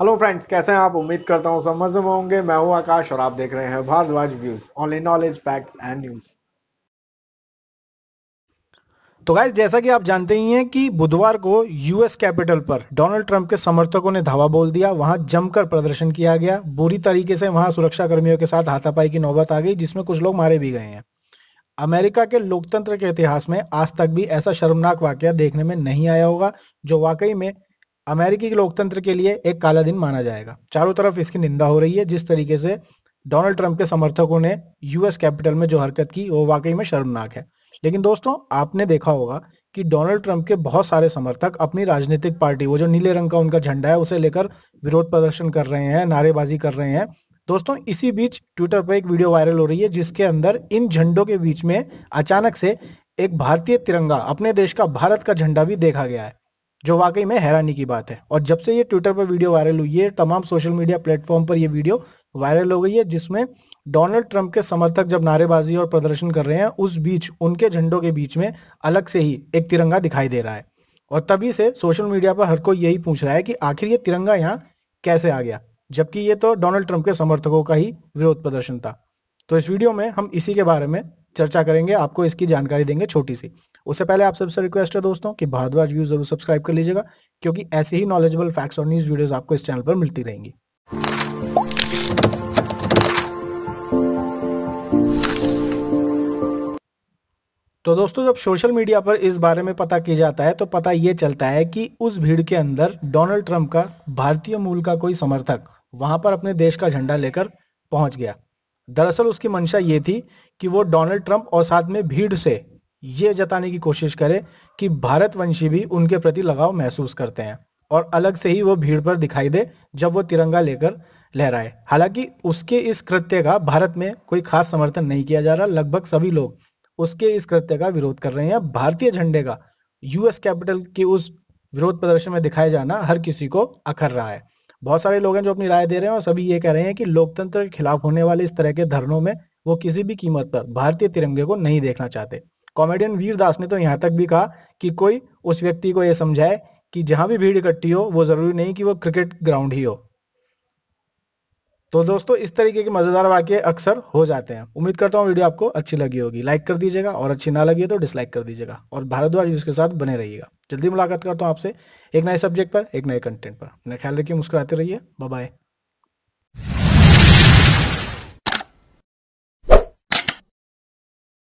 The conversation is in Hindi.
हेलो फ्रेंड्स कैसे हैं आप उम्मीद करता हूं समझ में होंगे मैं हूं आकाश और आप देख रहे हैं Bhardwaj views only knowledge facts and news तो गाइज जैसा कि आप जानते ही हैं कि बुधवार को यूएस कैपिटल पर डोनाल्ड ट्रंप के समर्थकों ने धावा बोल दिया वहां जमकर प्रदर्शन किया गया बुरी तरीके से वहां सुरक्षा कर्मियों के साथ हाथापाई की नौबत आ गई जिसमें कुछ लोग मारे भी गए हैं अमेरिका के लोकतंत्र के इतिहास में आज तक भी ऐसा शर्मनाक वाक्य देखने में नहीं आया होगा जो वाकई में अमेरिकी के लोकतंत्र के लिए एक काला दिन माना जाएगा चारों तरफ इसकी निंदा हो रही है जिस तरीके से डोनाल्ड ट्रंप के समर्थकों ने यूएस कैपिटल में जो हरकत की वो वाकई में शर्मनाक है लेकिन दोस्तों आपने देखा होगा कि डोनाल्ड ट्रंप के बहुत सारे समर्थक अपनी राजनीतिक पार्टी वो जो नीले रंग का उनका झंडा है उसे लेकर विरोध प्रदर्शन कर रहे हैं नारेबाजी कर रहे हैं दोस्तों इसी बीच ट्विटर पर एक वीडियो वायरल हो रही है जिसके अंदर इन झंडों के बीच में अचानक से एक भारतीय तिरंगा अपने देश का भारत का झंडा भी देखा गया है जो वाकई में हैरानी की बात है और जब से ये ट्विटर पर वीडियो वायरल हुई है तमाम सोशल मीडिया प्लेटफॉर्म पर यह वीडियो वायरल हो गई है जिसमें डोनाल्ड ट्रंप के समर्थक जब नारेबाजी और प्रदर्शन कर रहे हैं उस बीच उनके झंडों के बीच में अलग से ही एक तिरंगा दिखाई दे रहा है और तभी से सोशल मीडिया पर हर कोई यही पूछ रहा है कि आखिर ये तिरंगा यहाँ कैसे आ गया जबकि ये तो डोनाल्ड ट्रंप के समर्थकों का ही विरोध प्रदर्शन था तो इस वीडियो में हम इसी के बारे में चर्चा करेंगे आपको इसकी जानकारी देंगे छोटी सी उससे पहले आप सबसे रिक्वेस्ट है दोस्तों कि भारद्वाज व्यू जरूर सब्सक्राइब कर लीजिएगा क्योंकि ऐसे ही नॉलेजेबल फैक्ट्स और न्यूज वीडियोस आपको इस चैनल पर मिलती रहेंगी तो दोस्तों जब सोशल मीडिया पर इस बारे में पता किया जाता है तो पता ये चलता है कि उस भीड़ के अंदर डोनाल्ड ट्रंप का भारतीय मूल का कोई समर्थक वहां पर अपने देश का झंडा लेकर पहुंच गया दरअसल उसकी मंशा ये थी कि वो डोनाल्ड ट्रंप और साथ में भीड़ से ये जताने की कोशिश करे कि भारतवंशी भी उनके प्रति लगाव महसूस करते हैं और अलग से ही वो भीड़ पर दिखाई दे जब वो तिरंगा लेकर लहराए हालांकि उसके इस कृत्य का भारत में कोई खास समर्थन नहीं किया जा रहा लगभग सभी लोग उसके इस कृत्य का विरोध कर रहे हैं भारतीय झंडे का यूएस कैपिटल के उस विरोध प्रदर्शन में दिखाया जाना हर किसी को अखर रहा है बहुत सारे लोग हैं जो अपनी राय दे रहे हैं और सभी ये कह रहे हैं कि लोकतंत्र के खिलाफ होने वाले इस तरह के धरनों में वो किसी भी कीमत पर भारतीय तिरंगे को नहीं देखना चाहते कॉमेडियन वीरदास ने तो यहाँ तक भी कहा कि कोई उस व्यक्ति को यह समझाए कि जहां भी भीड़ इकट्ठी हो वो जरूरी नहीं कि वो क्रिकेट ग्राउंड ही हो तो दोस्तों इस तरीके के मजेदार वाक्य अक्सर हो जाते हैं उम्मीद करता हूँ वीडियो आपको अच्छी लगी होगी लाइक कर दीजिएगा और अच्छी ना लगी तो डिसलाइक कर दीजिएगा और भारद्वाज उसके के साथ बने रहिएगा जल्दी मुलाकात करता हूँ आपसे एक नए सब्जेक्ट पर एक नए कंटेंट पर अपना ख्याल रखिए मुस्कुराते रहिए बाय